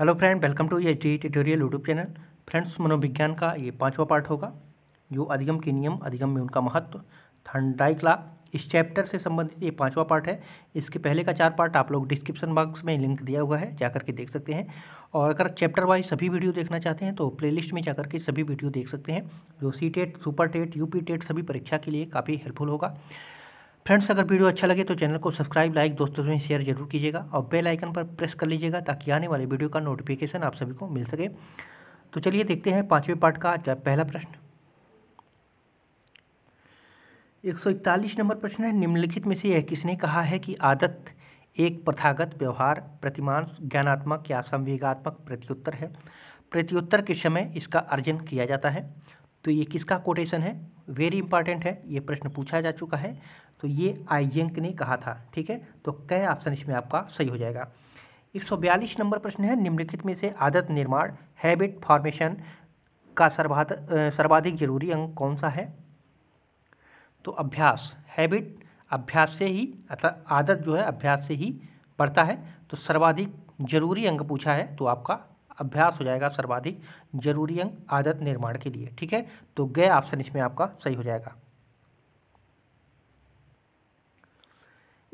hello friend welcome to ये T tutorial YouTube channel friends मनोविज्ञान का ये पांचवा पार्ट होगा जो अधिगम के नियम अधिगम में उनका महत्व थंडाइक ला इस चैप्टर से संबंधित ये पांचवा पार्ट है इसके पहले का चार पार्ट आप लोग डिस्क्रिप्शन बॉक्स में लिंक दिया हुआ है जाकर के देख सकते हैं और अगर चैप्टर वाइज सभी वीडियो देखना चाहते हैं तो प्लेलिस्ट में जाकर के सभी वीडियो देख सकते हैं जो C TET super TET U TET सभी परीक्षा के लिए काफ़ी हेल्पफुल होगा फ्रेंड्स अगर वीडियो अच्छा लगे तो चैनल को सब्सक्राइब लाइक दोस्तों में शेयर जरूर कीजिएगा और बेल आइकन पर प्रेस कर लीजिएगा ताकि आने वाले वीडियो का नोटिफिकेशन आप सभी को मिल सके तो चलिए देखते हैं पाँचवें पार्ट का आज का पहला प्रश्न एक सौ इकतालीस नंबर प्रश्न है निम्नलिखित में से यह किसने कहा है कि आदत एक प्रथागत व्यवहार प्रतिमान ज्ञानात्मक या संवेगात्मक प्रत्युत्तर है प्रत्युत्तर के समय इसका अर्जन किया जाता है तो ये किसका कोटेशन है वेरी इंपॉर्टेंट है ये प्रश्न पूछा जा चुका है तो ये आईजेंक ने कहा था ठीक है तो कै ऑप्शन इसमें आपका सही हो जाएगा एक सौ बयालीस नंबर प्रश्न है निम्नलिखित में से आदत निर्माण हैबिट फॉर्मेशन का सर्वाध सर्वाधिक जरूरी अंग कौन सा है तो अभ्यास हैबिट अभ्यास से ही अर्थात आदत जो है अभ्यास से ही पड़ता है तो सर्वाधिक जरूरी अंग पूछा है तो आपका अभ्यास हो जाएगा सर्वाधिक जरूरी अंग आदत निर्माण के लिए ठीक है तो गए ऑप्शन इसमें आपका सही हो जाएगा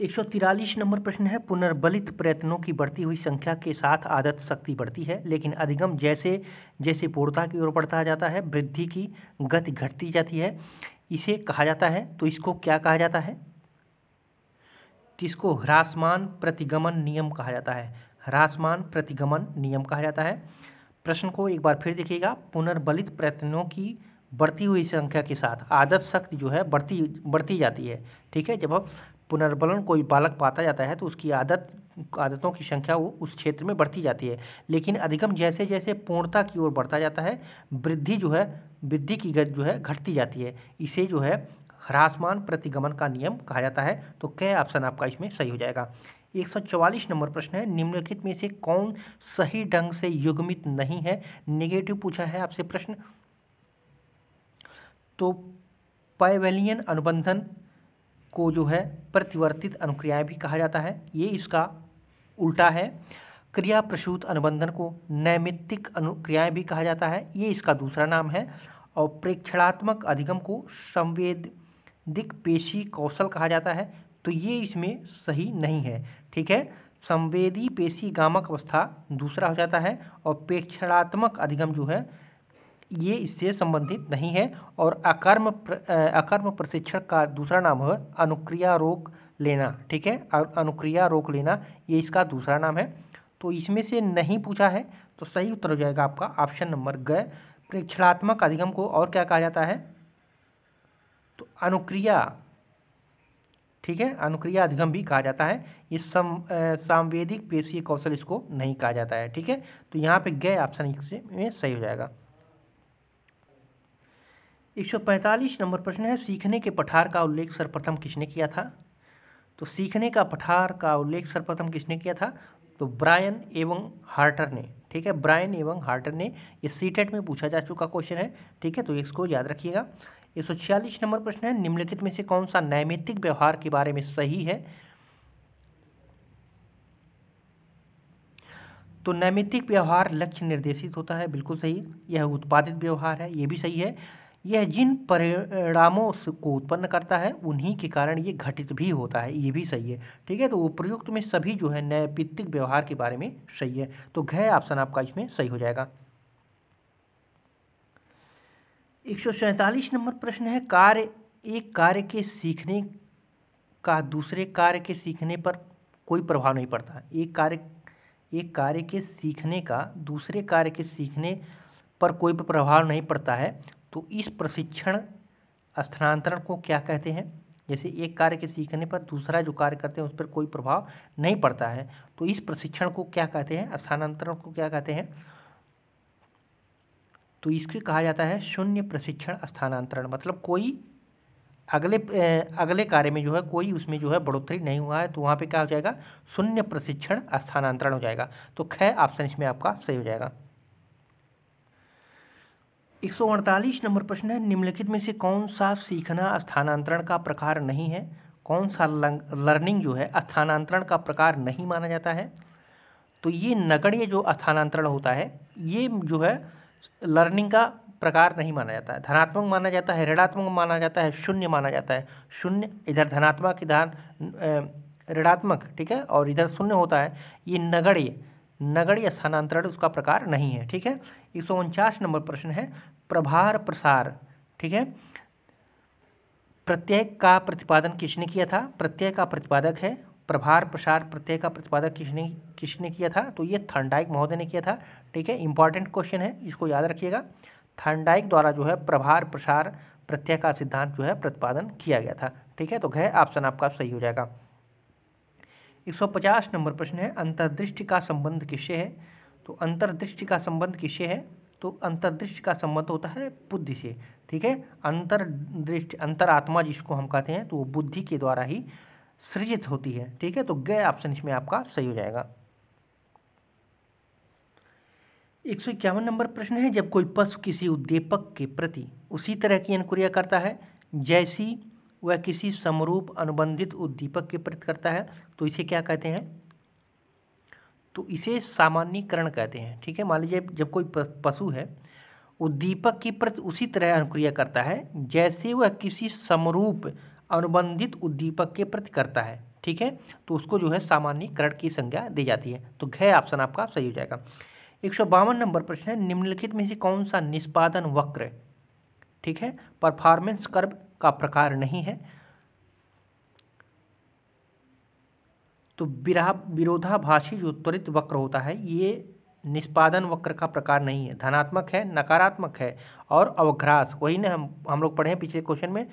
एक नंबर प्रश्न है पुनर्बलित प्रयत्नों की बढ़ती हुई संख्या के साथ आदत शक्ति बढ़ती है लेकिन अधिगम जैसे जैसे पूर्णता की ओर बढ़ता जाता है वृद्धि की गति घटती जाती है इसे कहा जाता है तो इसको क्या कहा जाता है इसको ह्रासमान प्रतिगमन नियम कहा जाता है ह्रासमान प्रतिगमन नियम कहा जाता है प्रश्न को एक बार फिर देखिएगा पुनर्बलित प्रयत्नों की बढ़ती हुई संख्या के साथ आदत शक्ति जो है बढ़ती बढ़ती जाती है ठीक है जब हम पुनर्बलन कोई बालक पाता जाता है तो उसकी आदत आदतों की संख्या वो उस क्षेत्र में बढ़ती जाती है लेकिन अधिगम जैसे जैसे पूर्णता की ओर बढ़ता जाता है वृद्धि जो है वृद्धि की गति जो है घटती जाती है इसे जो है ह्रासमान प्रतिगमन का नियम कहा जाता है तो कै ऑप्शन आपका इसमें सही हो जाएगा 144 नंबर प्रश्न है निम्नलिखित में से कौन सही ढंग से युग्मित नहीं है नेगेटिव पूछा है आपसे प्रश्न तो पैवेलियन अनुबंधन को जो है प्रतिवर्तित अनुक्रियाएं भी कहा जाता है ये इसका उल्टा है क्रिया प्रसूत अनुबंधन को नैमित्तिक अनुक्रियाएं भी कहा जाता है ये इसका दूसरा नाम है और प्रेक्षणात्मक अधिगम को संवेदिक पेशी कौशल कहा जाता है तो ये इसमें सही नहीं है ठीक है संवेदी पेशी गामक अवस्था दूसरा हो जाता है और प्रेक्षणात्मक अधिगम जो है ये इससे संबंधित नहीं है और अकर्म प्र, अकर्म प्रशिक्षण का दूसरा नाम है अनुक्रिया रोक लेना ठीक है अनुक्रिया रोक लेना ये इसका दूसरा नाम है तो इसमें से नहीं पूछा है तो सही उत्तर हो जाएगा आपका ऑप्शन नंबर ग प्रेक्षणात्मक अधिगम को और क्या कहा जाता है तो अनुक्रिया ठीक है अनुक्रिया अधिगम भी कहा जाता है ये सम सांवेदिक पेशीय कौशल इसको नहीं कहा जाता है ठीक है तो यहाँ पे गए ऑप्शन में सही हो जाएगा पैंतालीस नंबर प्रश्न है सीखने के पठार का उल्लेख सर्वप्रथम किसने किया था तो सीखने का पठार का उल्लेख सर्वप्रथम किसने किया था तो ब्रायन एवं हार्टर ने ठीक है ब्रायन एवं हार्टर ने ये सीटेट में पूछा जा चुका क्वेश्चन है ठीक है तो इसको याद रखिएगा एक सौ छियालीस नंबर प्रश्न है निम्नलिखित में से कौन सा नैमित्तिक व्यवहार के बारे में सही है तो नैमित्तिक व्यवहार लक्ष्य निर्देशित होता है बिल्कुल सही यह उत्पादित व्यवहार है ये भी सही है यह जिन परिणामों को उत्पन्न करता है उन्हीं के कारण ये घटित भी होता है ये भी सही है ठीक है तो उपयुक्त में सभी जो है नैपित्तिक व्यवहार के बारे में सही है तो घय ऑप्शन आपका इसमें सही हो जाएगा एक सौ नंबर प्रश्न है कार्य एक कार्य के सीखने का दूसरे कार्य के सीखने पर कोई प्रभाव नहीं पड़ता एक कार्य एक कार्य के सीखने का दूसरे कार्य के सीखने पर कोई प्रभाव नहीं पड़ता है तो इस प्रशिक्षण स्थानांतरण को क्या कहते हैं जैसे एक कार्य के सीखने पर दूसरा जो कार्य करते हैं उस पर कोई प्रभाव नहीं पड़ता है तो इस प्रशिक्षण को क्या कहते हैं स्थानांतरण को क्या कहते हैं तो इसके कहा जाता है शून्य प्रशिक्षण स्थानांतरण मतलब कोई अगले अगले कार्य में जो है कोई उसमें जो है बढ़ोतरी नहीं हुआ है तो वहाँ पे क्या हो जाएगा शून्य प्रशिक्षण स्थानांतरण हो जाएगा तो खै ऑप्शन इसमें आपका सही हो जाएगा एक नंबर प्रश्न है निम्नलिखित में से कौन सा सीखना स्थानांतरण का प्रकार नहीं है कौन सा लर्निंग जो है स्थानांतरण का प्रकार नहीं माना जाता है तो ये नगण्य जो स्थानांतरण होता है ये जो है लर्निंग का प्रकार नहीं माना जाता है धनात्मक माना जाता है ऋणात्मक माना जाता है शून्य माना जाता है शून्य इधर धनात्मक इधर ऋणात्मक ठीक है और इधर शून्य होता है ये नगण्य नगण्य स्थानांतरण उसका प्रकार नहीं है ठीक है एक नंबर प्रश्न है प्रभार प्रसार ठीक है प्रत्यय का प्रतिपादन किसने किया था प्रत्यय का प्रतिपादक है प्रभार प्रसार प्रत्यय का प्रतिपादक किसने किसने किया था तो ये थर्नडाइक महोदय ने किया था ठीक है इंपॉर्टेंट क्वेश्चन है इसको याद रखिएगा थर्नडाइक द्वारा जो है प्रभार प्रसार प्रत्यय का सिद्धांत जो है प्रतिपादन किया गया था ठीक है तो गह ऑप्शन आपका सही हो जाएगा 150 नंबर प्रश्न है अंतर्दृष्टि का संबंध किससे है तो अंतर्दृष्टि का संबंध किससे है तो अंतर्दृष्टि का संबंध होता है बुद्धि से ठीक है अंतर्दृष्टि अंतरात्मा जिसको हम कहते हैं तो वो बुद्धि के द्वारा ही सृजित होती है ठीक है तो गए ऑप्शन इसमें आपका सही हो जाएगा एक सौ इक्यावन नंबर प्रश्न है जब कोई पशु किसी उद्दीपक के प्रति उसी तरह की अनुक्रिया करता है जैसी वह किसी समरूप अनुबंधित उद्दीपक के प्रति करता है तो इसे क्या कहते हैं तो इसे सामान्यकरण कहते हैं ठीक है मान लीजिए जब कोई पशु है उद्दीपक की प्रति उसी तरह अनुक्रिया करता है जैसे वह किसी समरूप अनुबंधित उद्दीपक के प्रति करता है ठीक है तो उसको जो है सामान्यकरण की संज्ञा दी जाती है तो घय ऑप्शन आपका सही हो जाएगा एक सौ बावन नंबर प्रश्न है निम्नलिखित में से कौन सा निष्पादन वक्र ठीक है परफॉर्मेंस कर्व का प्रकार नहीं है तो विराह विरोधाभाषी जो त्वरित वक्र होता है ये निष्पादन वक्र का प्रकार नहीं है धनात्मक है नकारात्मक है और अवघ्रास वही ने हम हम लोग पढ़े हैं पिछले क्वेश्चन में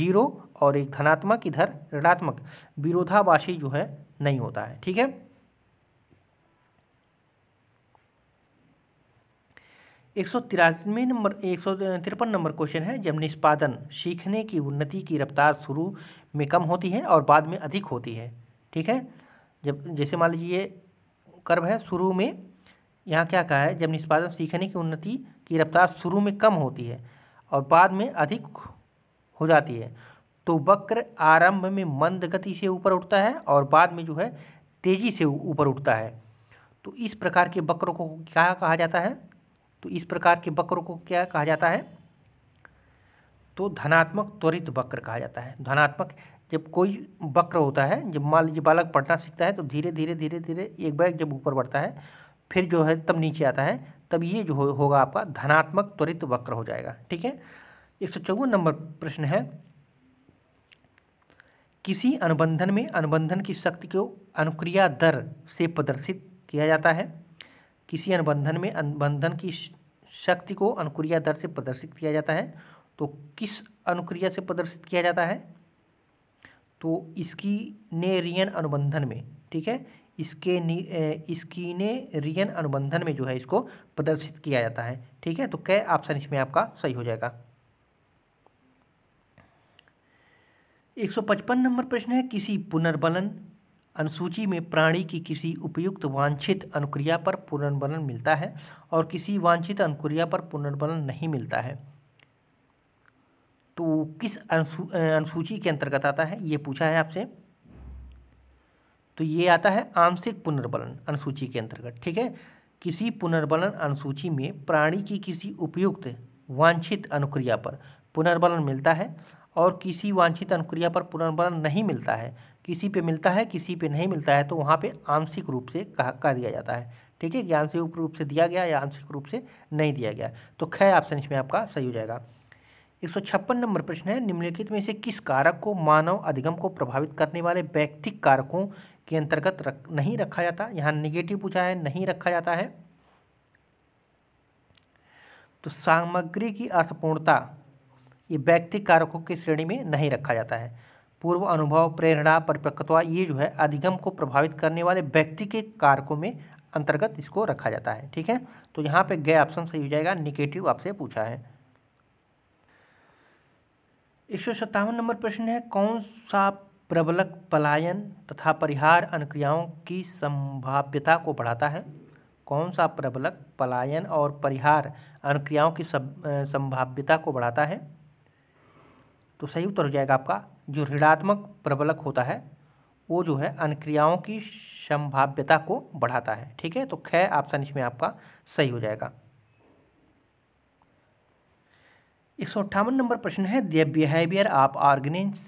जीरो और एक धनात्मक इधर ऋणात्मक विरोधाभाषी जो है नहीं होता है ठीक है एक सौ तिरानवे नंबर एक सौ तिरपन नंबर क्वेश्चन है जब निष्पादन सीखने की उन्नति की रफ्तार शुरू में कम होती है और बाद में अधिक होती है ठीक है जब जैसे मान लीजिए ये कर्व है शुरू में यहाँ क्या कहा है जब निष्पादन सीखने की उन्नति की रफ्तार शुरू में कम होती है और बाद में अधिक हो जाती है तो वक्र आरंभ में मंद गति से ऊपर उठता है और बाद में जो है तेज़ी से ऊपर उठता है तो इस प्रकार के वक्रों को क्या कहा जाता है तो इस प्रकार के वक्रों को क्या कहा जाता है तो धनात्मक त्वरित वक्र कहा जाता है धनात्मक जब कोई वक्र होता है जब मान लीजिए बालक पढ़ना सीखता है तो धीरे धीरे धीरे धीरे एक बैग जब ऊपर बढ़ता है फिर जो है तब नीचे आता है तब ये जो हो, होगा आपका धनात्मक त्वरित वक्र हो जाएगा ठीक है एक सौ चौवन नंबर प्रश्न है किसी अनुबंधन में अनुबंधन की शक्ति को अनुक्रिया दर से प्रदर्शित किया जाता है किसी अनुबंधन में अनुबंधन की शक्ति को अनुक्रिया दर से प्रदर्शित किया जाता है तो किस अनुक्रिया से प्रदर्शित किया जाता है तो इसकी ने रियन अनुबंधन में ठीक है इसके इसकी ने रियन अनुबंधन में जो है इसको प्रदर्शित किया जाता है ठीक है तो कै ऑप्शन इसमें आपका सही हो जाएगा एक सौ पचपन नंबर प्रश्न है किसी पुनर्बलन अनुसूची में प्राणी की किसी उपयुक्त वांछित अनुक्रिया पर पुनर्बलन मिलता है और किसी वांछित अनुक्रिया पर पुनर्बलन नहीं मिलता है तो किस अनुसूची के अंतर्गत आता है ये पूछा है आपसे तो ये आता है आंशिक पुनर्बलन अनुसूची के अंतर्गत ठीक है किसी पुनर्बलन अनुसूची में प्राणी की किसी उपयुक्त वांछित अनुक्रिया पर पुनर्बलन मिलता है और किसी वांछित अनुक्रिया पर पुनर्बलन नहीं मिलता है किसी पे मिलता है किसी पे नहीं मिलता है तो वहाँ पे आंशिक रूप से कहा कह दिया जाता है ठीक है कि आंशिक रूप से दिया गया या आंशिक रूप से नहीं दिया गया तो खै ऑप्शन इसमें आपका सही हो जाएगा एक नंबर प्रश्न है निम्नलिखित में से किस कारक को मानव अधिगम को प्रभावित करने वाले व्यक्तिक कारकों के अंतर्गत रख नहीं रखा जाता यहाँ निगेटिव पूछा है नहीं रखा जाता है तो सामग्री की अर्थपूर्णता ये व्यक्तिक कारकों की श्रेणी में नहीं रखा जाता है पूर्व अनुभव प्रेरणा परिपक्वता ये जो है अधिगम को प्रभावित करने वाले व्यक्ति के कारकों में अंतर्गत इसको रखा जाता है ठीक है तो यहाँ पे गए ऑप्शन सही हो जाएगा निगेटिव आपसे पूछा है एक सौ सत्तावन नंबर प्रश्न है कौन सा प्रबलक पलायन तथा परिहार अनुक्रियाओं की संभाव्यता को बढ़ाता है कौन सा प्रबलक पलायन और परिहार अनुक्रियाओं की संभाव्यता को बढ़ाता है तो सही उत्तर हो जाएगा आपका जो ऋणात्मक प्रबलक होता है वो जो है अनुक्रियाओं की संभाव्यता को बढ़ाता है ठीक है तो खै ऑप्शन इसमें आपका सही हो जाएगा एक सौ अट्ठावन नंबर प्रश्न है the behaviour of organise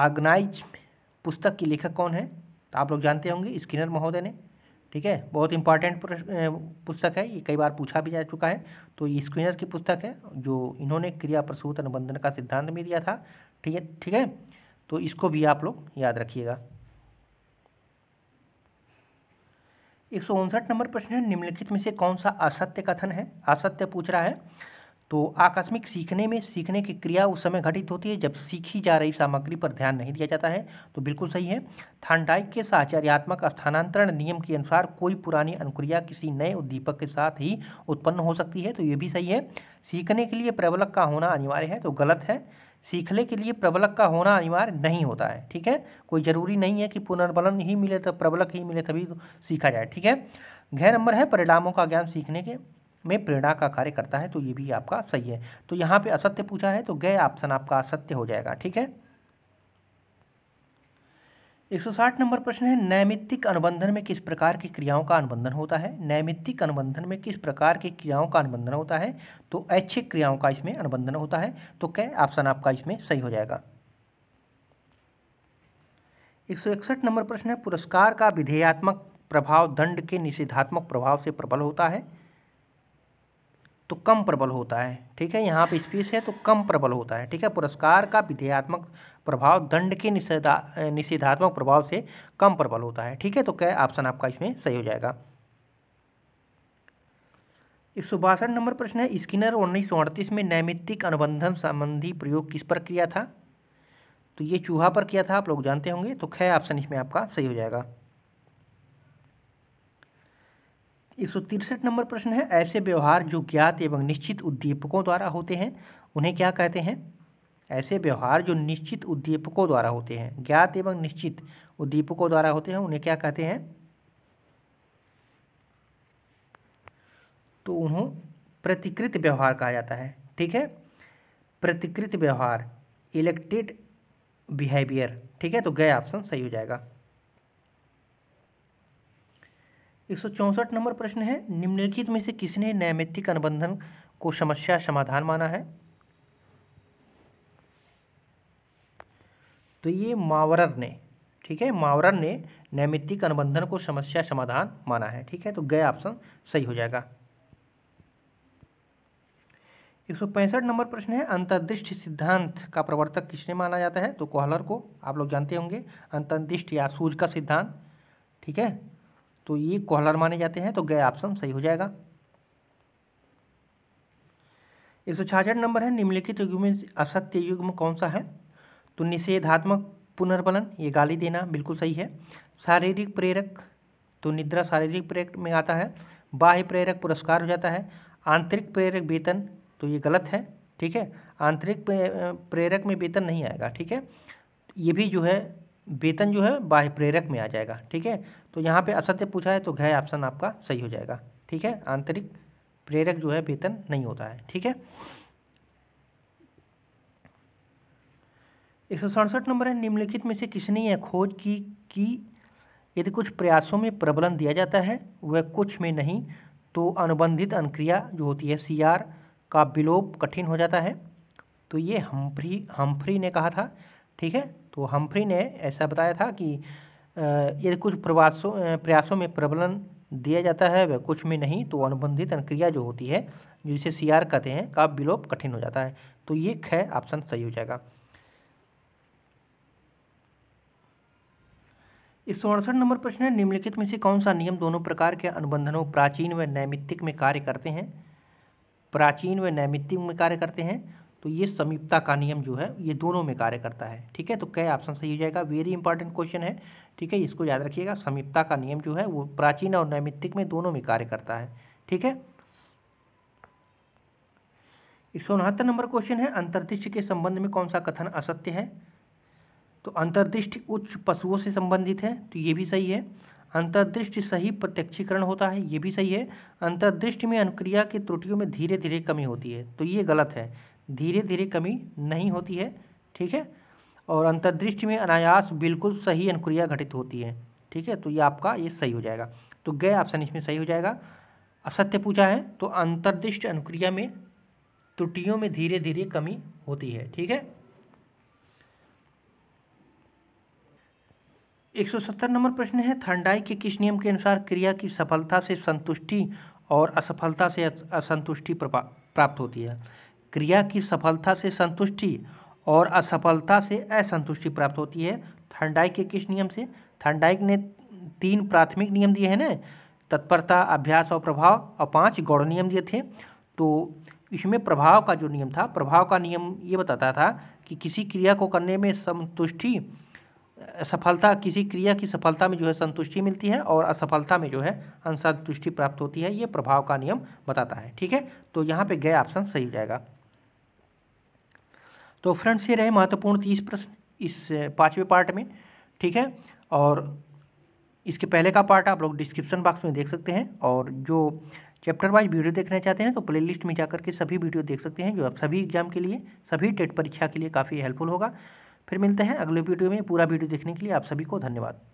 organise पुस्तक की लेखक कौन है तो आप लोग जानते होंगे स्किनर महोदय ने ठीक है बहुत इंपॉर्टेंट पुस्तक है ये कई बार पूछा भी जा चुका है तो ये स्किनर की पुस्तक है जो इन्होंने क्रिया प्रसूत अनुबंधन का सिद्धांत में दिया था ठीक है ठीक है तो इसको भी आप लोग याद रखिएगा एक सौ उनसठ नंबर प्रश्न है निम्नलिखित में से कौन सा असत्य कथन है असत्य पूछ रहा है तो आकस्मिक सीखने में सीखने की क्रिया उस समय घटित होती है जब सीखी जा रही सामग्री पर ध्यान नहीं दिया जाता है तो बिल्कुल सही है थानडाइक के साचार्यात्मक स्थानांतरण नियम के अनुसार कोई पुरानी अनुक्रिया किसी नए उद्दीपक के साथ ही उत्पन्न हो सकती है तो ये भी सही है सीखने के लिए प्रबलक का होना अनिवार्य है तो गलत है सीखने के लिए प्रबलक का होना अनिवार्य नहीं होता है ठीक है कोई ज़रूरी नहीं है कि पुनर्बलन ही मिले तो प्रबलक ही मिले तभी तो सीखा जाए ठीक है घर नंबर है परिणामों का ज्ञान सीखने के में प्रेरणा का कार्य करता है तो ये भी आपका सही है तो यहाँ पे असत्य पूछा है तो गए ऑप्शन आपका असत्य हो जाएगा ठीक है 160 नंबर प्रश्न है नैमित्तिक अनुबंधन में किस प्रकार की क्रियाओं का अनुबंधन होता है नैमित्तिक अनुबंधन में किस प्रकार की क्रियाओं का अनुबंधन होता है तो ऐच्छिक क्रियाओं का इसमें अनुबंधन होता है तो कै ऑप्शन आपका इसमें सही हो जाएगा एक नंबर प्रश्न है पुरस्कार का विधेयात्मक प्रभाव दंड के निषेधात्मक प्रभाव से प्रबल होता है तो कम प्रबल होता है ठीक है यहाँ पे स्पीस है तो कम प्रबल होता है ठीक है पुरस्कार का विधेयात्मक प्रभाव दंड के निषेधा निषेधात्मक प्रभाव से कम प्रबल होता है ठीक है तो क्या ऑप्शन आपका इसमें सही हो जाएगा एक सौ बासठ नंबर प्रश्न है स्किनर उन्नीस सौ अड़तीस में नैमित्तिक अनुबंधन संबंधी प्रयोग किस पर किया था तो ये चूहा पर किया था आप लोग जानते होंगे तो खै ऑप्शन इसमें आपका सही हो जाएगा एक सौ तिरसठ नंबर प्रश्न है ऐसे व्यवहार जो ज्ञात एवं निश्चित उद्दीपकों द्वारा होते हैं उन्हें क्या कहते हैं ऐसे व्यवहार जो निश्चित उद्दीपकों द्वारा होते हैं ज्ञात एवं निश्चित उद्दीपकों द्वारा होते हैं उन्हें क्या कहते हैं तो उन्हों प्रतिकृत व्यवहार कहा जाता है ठीक है प्रतिकृत व्यवहार इलेक्टेड बिहेवियर ठीक है तो गए ऑप्शन सही हो जाएगा एक नंबर प्रश्न है निम्नलिखित में से किसने नैमित्तिक अनुबंधन को समस्या समाधान माना है तो ये मावरर ने ठीक है मावरर ने नैमित्तिक अनुबंधन को समस्या समाधान माना है ठीक है तो गए ऑप्शन सही हो जाएगा एक नंबर प्रश्न है अंतर्दृष्टि सिद्धांत का प्रवर्तक किसने माना जाता है तो कोहलर को आप लोग जानते होंगे अंतर्दृष्टि या सूझ का सिद्धांत ठीक है तो ये कोहलर माने जाते हैं तो गए ऑप्शन सही हो जाएगा एक सौ छाछठ नंबर है निम्नलिखित युग में असत्य युग में कौन सा है तो निषेधात्मक पुनर्बलन ये गाली देना बिल्कुल सही है शारीरिक प्रेरक तो निद्रा शारीरिक प्रेरक में आता है बाह्य प्रेरक पुरस्कार हो जाता है आंतरिक प्रेरक वेतन तो ये गलत है ठीक है आंतरिक प्रेरक में वेतन नहीं आएगा ठीक है ये भी जो है वेतन जो है बाह्य प्रेरक में आ जाएगा ठीक है तो यहाँ पे असत्य पूछा है तो घय ऑप्शन आपका सही हो जाएगा ठीक है आंतरिक प्रेरक जो है वेतन नहीं होता है ठीक है एक सौ सड़सठ नंबर है निम्नलिखित में से किसने यह खोज की कि यदि कुछ प्रयासों में प्रबलन दिया जाता है वह कुछ में नहीं तो अनुबंधित अनुक्रिया जो होती है सी का विलोप कठिन हो जाता है तो ये हम्फ्री हम्फ्री ने कहा था ठीक है तो हम्फ्री ने ऐसा बताया था कि यदि कुछ प्रवासों प्रयासों में प्रबलन दिया जाता है वह कुछ में नहीं तो अनुबंधित अनुक्रिया जो होती है जिसे सी आर कहते हैं का विलोप कठिन हो जाता है तो ये ख ऑप्शन सही हो जाएगा इस अड़सठ नंबर प्रश्न है निम्नलिखित में से कौन सा नियम दोनों प्रकार के अनुबंधनों प्राचीन व नैमित्तिक में कार्य करते हैं प्राचीन व नैमित्तिक में कार्य करते हैं तो ये समीपता का नियम जो है ये दोनों में कार्य करता है ठीक है तो क्या ऑप्शन सही हो जाएगा वेरी इंपॉर्टेंट क्वेश्चन है ठीक है इसको याद रखिएगा समीपता का नियम जो है वो प्राचीन और नैमित्तिक में दोनों में कार्य करता है ठीक है एक सौ उनहत्तर नंबर क्वेश्चन है अंतर्दृष्टि के संबंध में कौन सा कथन असत्य है तो अंतर्दृष्टि उच्च पशुओं से संबंधित है तो ये भी सही है अंतर्दृष्टि सही प्रत्यक्षीकरण होता है ये भी सही है अंतर्दृष्टि में अनुक्रिया की त्रुटियों में धीरे धीरे कमी होती है तो ये गलत है धीरे धीरे कमी नहीं होती है ठीक है और अंतर्दृष्टि में अनायास बिल्कुल सही अनुक्रिया घटित होती है ठीक है तो ये आपका ये सही हो जाएगा तो गए ऑप्शन इसमें सही हो जाएगा असत्य पूछा है तो अंतर्दृष्ट अनुक्रिया में त्रुटियों में धीरे धीरे कमी होती है ठीक है एक सौ सत्तर नंबर प्रश्न है थंडाई के किस नियम के अनुसार क्रिया की सफलता से संतुष्टि और असफलता से असंतुष्टि प्राप्त होती है क्रिया की सफलता से संतुष्टि और असफलता से असंतुष्टि प्राप्त होती है थंडाइक के किस नियम से थंडाइक ने तीन प्राथमिक नियम दिए हैं न तत्परता अभ्यास और प्रभाव और पांच गौड़ नियम दिए थे तो इसमें प्रभाव का जो नियम था प्रभाव का नियम ये बताता था कि किसी क्रिया को करने में संतुष्टि सफलता किसी क्रिया की सफलता में जो है संतुष्टि मिलती है और असफलता में जो है असंतुष्टि प्राप्त होती है ये प्रभाव का नियम बताता है ठीक है तो यहाँ पे गए ऑप्शन सही हो जाएगा तो फ्रेंड्स ये रहे महत्वपूर्ण तीस प्रश्न इस पाँचवें पार्ट में ठीक है और इसके पहले का पार्ट आप लोग डिस्क्रिप्शन बॉक्स में देख सकते हैं और जो चैप्टर वाइज वीडियो देखना चाहते हैं तो प्लेलिस्ट में जाकर के सभी वीडियो देख सकते हैं जो आप सभी एग्जाम के लिए सभी टेट परीक्षा के लिए काफ़ी हेल्पफुल होगा फिर मिलते हैं अगले वीडियो में पूरा वीडियो देखने के लिए आप सभी को धन्यवाद